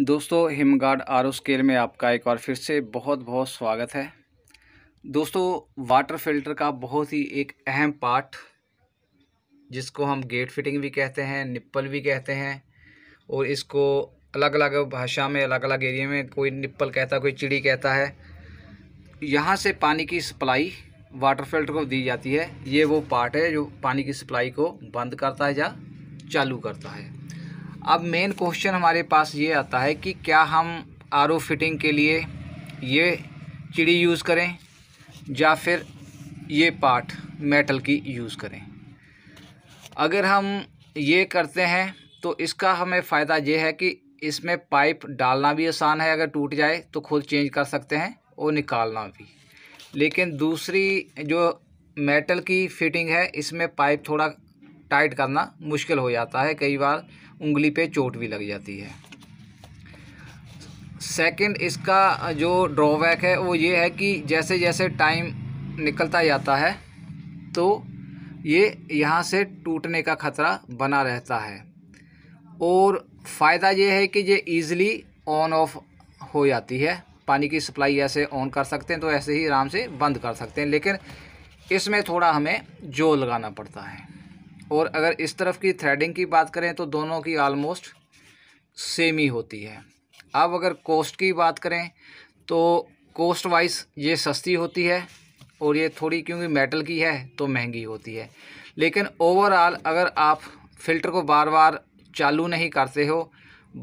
दोस्तों हिमगार्ड are scale में आपका एक बार फिर से बहुत बहुत स्वागत है दोस्तों वाटर फिल्टर का बहुत ही एक अहम पार्ट जिसको हम गेट फिटिंग भी कहते हैं निप्पल भी कहते हैं और इसको अलग अलग भाषा में अलग अलग एरिया में कोई निप्पल कहता है कोई चिड़ी कहता है यहाँ से पानी की सप्लाई वाटर फिल्टर को दी जाती है ये वो पार्ट है जो पानी की सप्लाई को बंद करता है या चालू करता है अब मेन क्वेश्चन हमारे पास ये आता है कि क्या हम आर फिटिंग के लिए ये चिड़ी यूज़ करें या फिर ये पार्ट मेटल की यूज़ करें अगर हम ये करते हैं तो इसका हमें फ़ायदा ये है कि इसमें पाइप डालना भी आसान है अगर टूट जाए तो खुद चेंज कर सकते हैं और निकालना भी लेकिन दूसरी जो मेटल की फिटिंग है इसमें पाइप थोड़ा टाइट करना मुश्किल हो जाता है कई बार उंगली पे चोट भी लग जाती है सेकंड इसका जो ड्रॉबैक है वो ये है कि जैसे जैसे टाइम निकलता जाता है तो ये यहाँ से टूटने का ख़तरा बना रहता है और फ़ायदा ये है कि ये ईज़िली ऑन ऑफ हो जाती है पानी की सप्लाई ऐसे ऑन कर सकते हैं तो ऐसे ही आराम से बंद कर सकते हैं लेकिन इसमें थोड़ा हमें जो लगाना पड़ता है और अगर इस तरफ की थ्रेडिंग की बात करें तो दोनों की आलमोस्ट सेम ही होती है अब अगर कॉस्ट की बात करें तो कॉस्ट वाइज ये सस्ती होती है और ये थोड़ी क्योंकि मेटल की है तो महंगी होती है लेकिन ओवरऑल अगर आप फिल्टर को बार बार चालू नहीं करते हो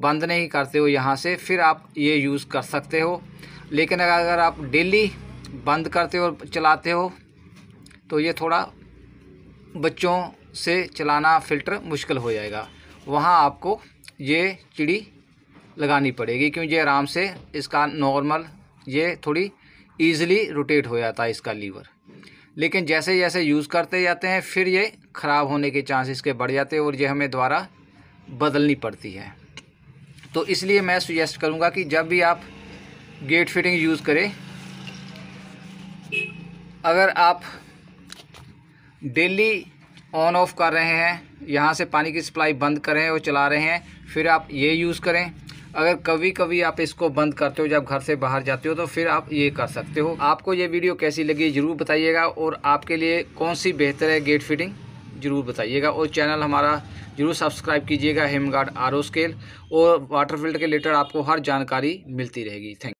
बंद नहीं करते हो यहाँ से फिर आप ये यूज़ कर सकते हो लेकिन अगर आप डेली बंद करते हो और चलाते हो तो ये थोड़ा बच्चों से चलाना फ़िल्टर मुश्किल हो जाएगा वहाँ आपको ये चिड़ी लगानी पड़ेगी क्योंकि ये आराम से इसका नॉर्मल ये थोड़ी ईजिली रोटेट हो जाता है इसका लीवर लेकिन जैसे जैसे यूज़ करते जाते हैं फिर ये ख़राब होने के चांसेस के बढ़ जाते हैं और ये हमें द्वारा बदलनी पड़ती है तो इसलिए मैं सुजेस्ट करूँगा कि जब भी आप गेट फिटिंग यूज़ करें अगर आप डेली ऑन ऑफ कर रहे हैं यहाँ से पानी की सप्लाई बंद करें और चला रहे हैं फिर आप ये यूज़ करें अगर कभी कभी आप इसको बंद करते हो जब घर से बाहर जाते हो तो फिर आप ये कर सकते हो आपको ये वीडियो कैसी लगी ज़रूर बताइएगा और आपके लिए कौन सी बेहतर है गेट फिटिंग ज़रूर बताइएगा और चैनल हमारा ज़रूर सब्सक्राइब कीजिएगा हेमगार्ड आर स्केल और वाटर फिल्टर के रिलेटेड आपको हर जानकारी मिलती रहेगी थैंक